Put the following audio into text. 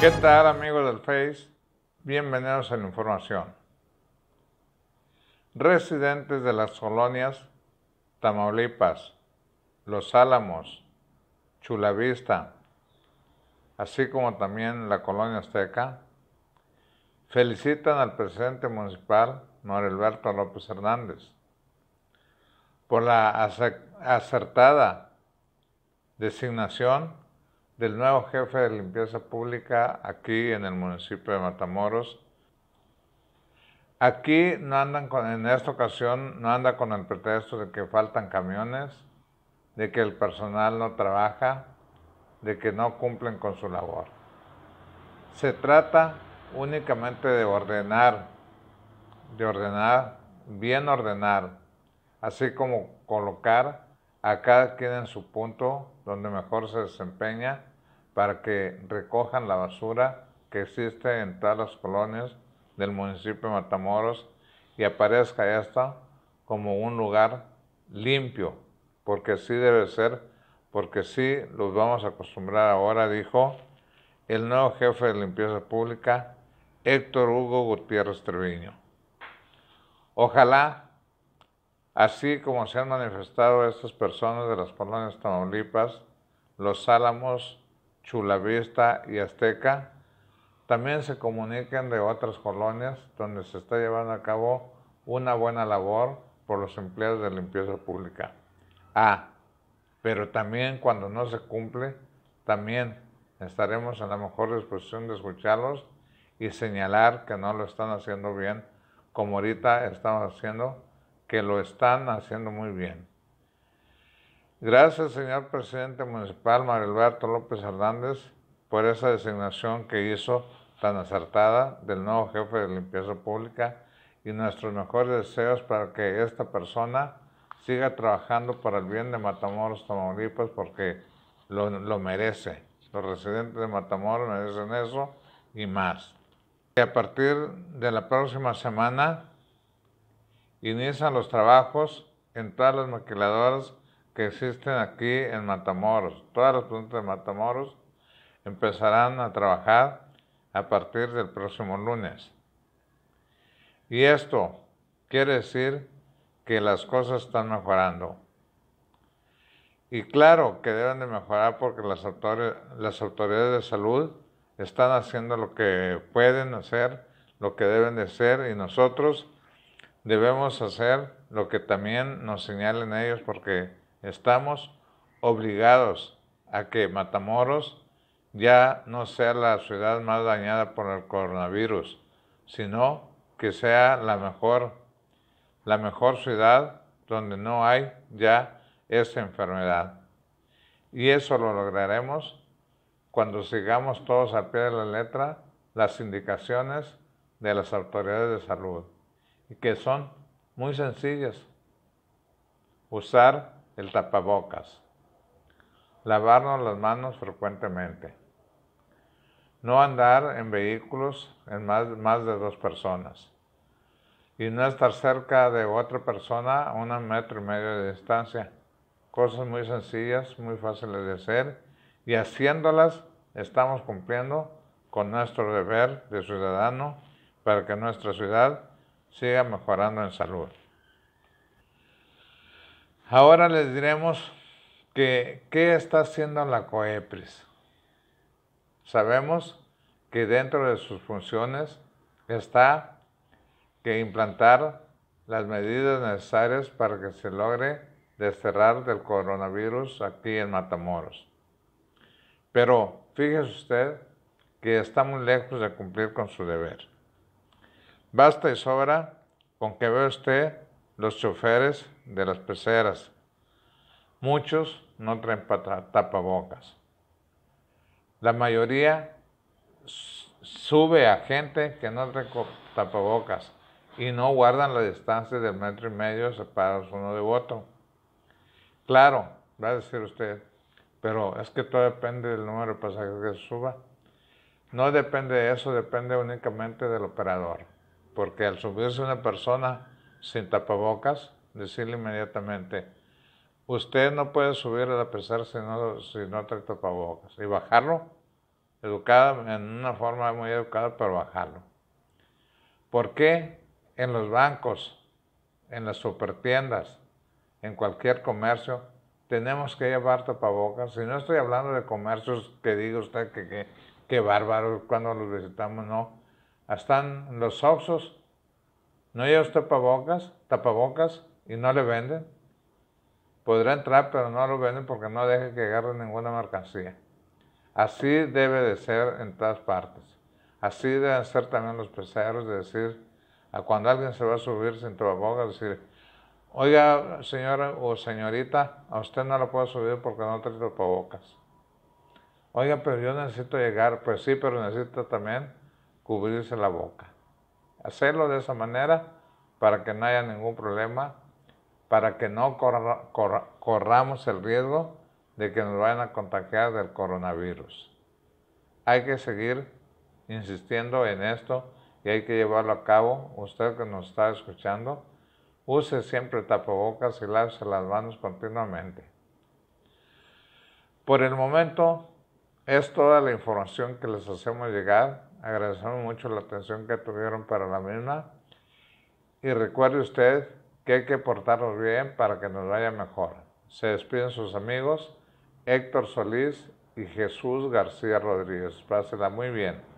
¿Qué tal amigos del Face? Bienvenidos a la información. Residentes de las colonias Tamaulipas, Los Álamos, Chulavista, así como también la colonia Azteca, felicitan al presidente municipal, alberto López Hernández, por la acertada designación del nuevo jefe de limpieza pública aquí en el municipio de Matamoros. Aquí no andan con, en esta ocasión no anda con el pretexto de que faltan camiones, de que el personal no trabaja, de que no cumplen con su labor. Se trata únicamente de ordenar, de ordenar, bien ordenar, así como colocar acá queda en su punto donde mejor se desempeña para que recojan la basura que existe en todas las colonias del municipio Matamoros y aparezca está como un lugar limpio, porque sí debe ser, porque sí los vamos a acostumbrar ahora, dijo el nuevo jefe de limpieza pública, Héctor Hugo Gutiérrez Treviño. Ojalá así como se han manifestado estas personas de las colonias Tamaulipas, Los Álamos, Chulavista y Azteca, también se comunican de otras colonias donde se está llevando a cabo una buena labor por los empleados de limpieza pública. Ah, pero también cuando no se cumple, también estaremos en la mejor disposición de escucharlos y señalar que no lo están haciendo bien, como ahorita estamos haciendo que lo están haciendo muy bien. Gracias, señor presidente municipal Alberto López Hernández, por esa designación que hizo tan acertada del nuevo jefe de limpieza pública y nuestros mejores deseos para que esta persona siga trabajando para el bien de Matamoros, Tamaulipas, porque lo, lo merece. Los residentes de Matamoros merecen eso y más. Y a partir de la próxima semana Inician los trabajos en todas las maquiladoras que existen aquí en Matamoros. Todas las plantas de Matamoros empezarán a trabajar a partir del próximo lunes. Y esto quiere decir que las cosas están mejorando. Y claro que deben de mejorar porque las, las autoridades de salud están haciendo lo que pueden hacer, lo que deben de hacer y nosotros debemos hacer lo que también nos señalen ellos porque estamos obligados a que Matamoros ya no sea la ciudad más dañada por el coronavirus, sino que sea la mejor, la mejor ciudad donde no hay ya esa enfermedad. Y eso lo lograremos cuando sigamos todos al pie de la letra las indicaciones de las autoridades de salud y que son muy sencillas, Usar el tapabocas. Lavarnos las manos frecuentemente. No andar en vehículos en más, más de dos personas. Y no estar cerca de otra persona a un metro y medio de distancia. Cosas muy sencillas, muy fáciles de hacer. Y haciéndolas estamos cumpliendo con nuestro deber de ciudadano para que nuestra ciudad siga mejorando en salud. Ahora les diremos que qué está haciendo la COEPRIS. Sabemos que dentro de sus funciones está que implantar las medidas necesarias para que se logre desterrar del coronavirus aquí en Matamoros. Pero fíjese usted que está muy lejos de cumplir con su deber. Basta y sobra con que vea usted los choferes de las peceras. Muchos no traen tapabocas. La mayoría sube a gente que no trae tapabocas y no guardan la distancia del metro y medio separados uno de otro. Claro, va a decir usted, pero es que todo depende del número de pasajeros que suba. No depende de eso, depende únicamente del operador porque al subirse una persona sin tapabocas, decirle inmediatamente, usted no puede subir a la pesar si no, trae tapabocas, y bajarlo, educada, en una forma muy educada, pero bajarlo. ¿Por qué en los bancos, en las supertiendas, en cualquier comercio, tenemos que llevar tapabocas? Si no estoy hablando de comercios que diga usted que, que, que bárbaro cuando los visitamos, no están los oxos, no lleva tapabocas, tapabocas y no le venden. Podrá entrar, pero no lo venden porque no deja que agarre ninguna mercancía. Así debe de ser en todas partes. Así deben ser también los peseros, de decir, a cuando alguien se va a subir sin tapabocas, decir, oiga señora o señorita, a usted no lo puedo subir porque no trae tapabocas. Oiga, pero yo necesito llegar, pues sí, pero necesito también cubrirse la boca. Hacerlo de esa manera para que no haya ningún problema, para que no corramos el riesgo de que nos vayan a contagiar del coronavirus. Hay que seguir insistiendo en esto y hay que llevarlo a cabo. Usted que nos está escuchando, use siempre tapabocas y lávese las manos continuamente. Por el momento, es toda la información que les hacemos llegar. Agradecemos mucho la atención que tuvieron para la misma. Y recuerde usted que hay que portarnos bien para que nos vaya mejor. Se despiden sus amigos Héctor Solís y Jesús García Rodríguez. Pásela muy bien.